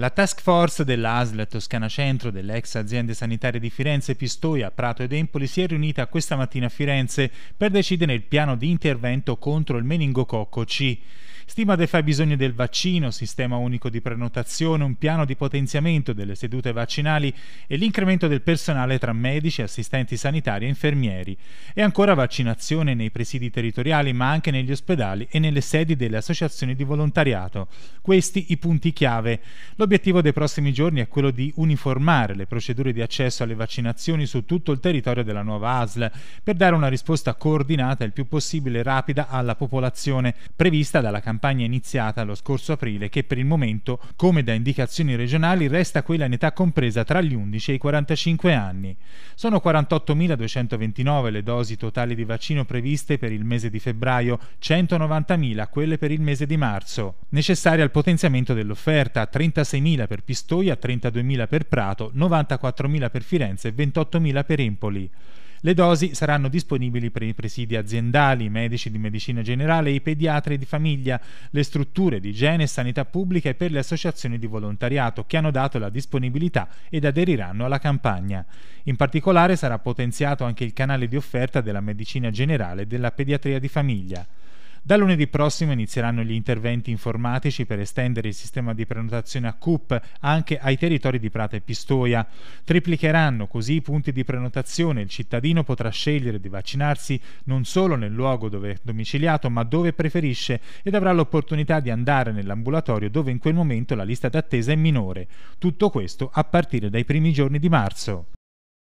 La task force dell'ASL Toscana Centro delle ex aziende sanitarie di Firenze, Pistoia, Prato ed Empoli si è riunita questa mattina a Firenze per decidere il piano di intervento contro il meningococco C stima dei fabbisogni del vaccino, sistema unico di prenotazione, un piano di potenziamento delle sedute vaccinali e l'incremento del personale tra medici, assistenti sanitari e infermieri. E ancora vaccinazione nei presidi territoriali, ma anche negli ospedali e nelle sedi delle associazioni di volontariato. Questi i punti chiave. L'obiettivo dei prossimi giorni è quello di uniformare le procedure di accesso alle vaccinazioni su tutto il territorio della nuova ASL per dare una risposta coordinata e il più possibile rapida alla popolazione prevista dalla campagna campagna iniziata lo scorso aprile che per il momento, come da indicazioni regionali, resta quella in età compresa tra gli 11 e i 45 anni. Sono 48.229 le dosi totali di vaccino previste per il mese di febbraio, 190.000 quelle per il mese di marzo, Necessaria al potenziamento dell'offerta, 36.000 per Pistoia, 32.000 per Prato, 94.000 per Firenze e 28.000 per Empoli. Le dosi saranno disponibili per i presidi aziendali, i medici di medicina generale, i pediatri di famiglia, le strutture di igiene e sanità pubblica e per le associazioni di volontariato che hanno dato la disponibilità ed aderiranno alla campagna. In particolare sarà potenziato anche il canale di offerta della medicina generale e della pediatria di famiglia. Da lunedì prossimo inizieranno gli interventi informatici per estendere il sistema di prenotazione a CUP anche ai territori di Prata e Pistoia. Triplicheranno così i punti di prenotazione, il cittadino potrà scegliere di vaccinarsi non solo nel luogo dove è domiciliato ma dove preferisce ed avrà l'opportunità di andare nell'ambulatorio dove in quel momento la lista d'attesa è minore. Tutto questo a partire dai primi giorni di marzo.